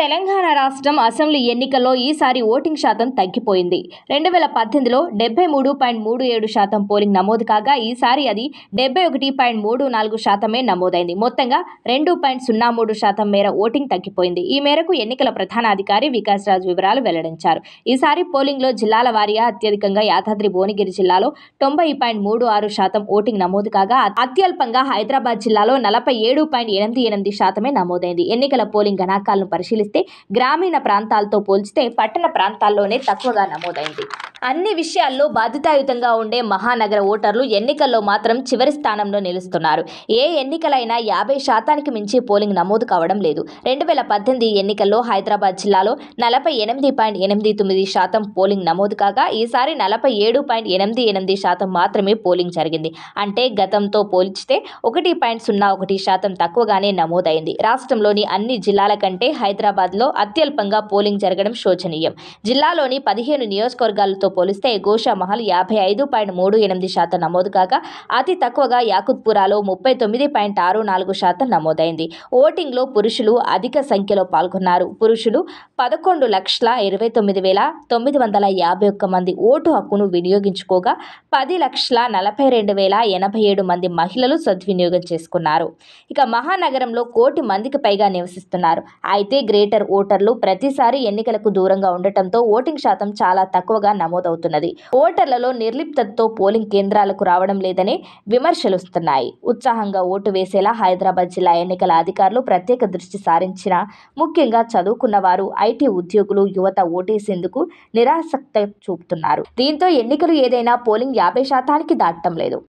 తెలంగాణ రాష్ట్రం అసెంబ్లీ ఎన్నికల్లో ఈసారి ఓటింగ్ శాతం తగ్గిపోయింది రెండు వేల పద్దెనిమిదిలో డెబ్బై మూడు పాయింట్ మూడు ఏడు శాతం పోలింగ్ నమోదు కాగా ఈసారి అది డెబ్బై ఒకటి పాయింట్ మూడు నాలుగు శాతమే నమోదైంది మొత్తంగా రెండు పాయింట్ సున్నా మూడు శాతం మేర ఓటింగ్ తగ్గిపోయింది ఈ మేరకు ఎన్నికల ప్రధానాధికారి వికాస్ రాజ్ వివరాలు వెల్లడించారు ఈసారి పోలింగ్లో జిల్లాల వారీగా అత్యధికంగా యాదాద్రి భువనగిరి జిల్లాలో తొంభై పాయింట్ మూడు ఆరు శాతం ఓటింగ్ నమోదు కాగా అత్యల్పంగా హైదరాబాద్ జిల్లాలో నలభై ఏడు పాయింట్ ఎనిమిది ఎనిమిది శాతమే నమోదైంది ఎన్నికల పోలింగ్ గణాంకాలను పరిశీలి పరిశీలిస్తే గ్రామీణ ప్రాంతాలతో పోల్చితే పట్టణ ప్రాంతాల్లోనే తక్కువగా నమోదైంది అన్ని విషయాల్లో బాధ్యతాయుతంగా ఉండే మహానగర ఓటర్లు ఎన్నికల్లో మాత్రం చివరి స్థానంలో నిలుస్తున్నారు ఏ ఎన్నికలైనా యాభై శాతానికి మించి పోలింగ్ నమోదు కావడం లేదు రెండు వేల పద్దెనిమిది ఎన్నికల్లో హైదరాబాద్ జిల్లాలో నలభై ఎనిమిది పాయింట్ ఎనిమిది తొమ్మిది శాతం పోలింగ్ నమోదు కాగా ఈసారి నలభై ఏడు పాయింట్ ఎనిమిది ఎనిమిది శాతం మాత్రమే పోలింగ్ జరిగింది అంటే గతంతో పోల్చితే ఒకటి పాయింట్ సున్నా ఒకటి శాతం తక్కువగానే నమోదైంది రాష్ట్రంలోని అన్ని జిల్లాల కంటే హైదరాబాద్లో అత్యల్పంగా పోలింగ్ జరగడం శోచనీయం జిల్లాలోని పదిహేను నియోజకవర్గాలతో పోలిస్తే గోషా మహల్ యాభై ఐదు పాయింట్ మూడు ఎనిమిది శాతం నమోదు కాగా అతి తక్కువగా యాకుత్పురాలో ముప్పై తొమ్మిది పాయింట్ ఆరు నాలుగు శాతం నమోదైంది ఓటింగ్లో పురుషులు అధిక సంఖ్యలో పాల్గొన్నారు పురుషులు పదకొండు లక్షల ఇరవై తొమ్మిది వేల తొమ్మిది వందల యాభై ఒక్క మంది ఓటు హక్కును వినియోగించుకోగా పది లక్షల నలభై రెండు వేల ఎనభై ఏడు మంది మహిళలు సద్వినియోగం చేసుకున్నారు ఇక మహానగరంలో కోటి మందికి పైగా నివసిస్తున్నారు అయితే గ్రేటర్ ఓటర్లు ప్రతిసారి ఎన్నికలకు దూరంగా ఉండటంతో ఓటింగ్ శాతం చాలా తక్కువగా నమోదు నమోదవుతున్నది ఓటర్లలో నిర్లిప్తతో పోలింగ్ కేంద్రాలకు రావడం లేదని విమర్శలు వస్తున్నాయి ఉత్సాహంగా ఓటు వేసేలా హైదరాబాద్ జిల్లా ఎన్నికల అధికారులు ప్రత్యేక దృష్టి సారించిన ముఖ్యంగా చదువుకున్న వారు ఐటీ ఉద్యోగులు యువత ఓటేసేందుకు నిరాసక్త చూపుతున్నారు దీంతో ఎన్నికలు ఏదైనా పోలింగ్ యాభై శాతానికి దాటం లేదు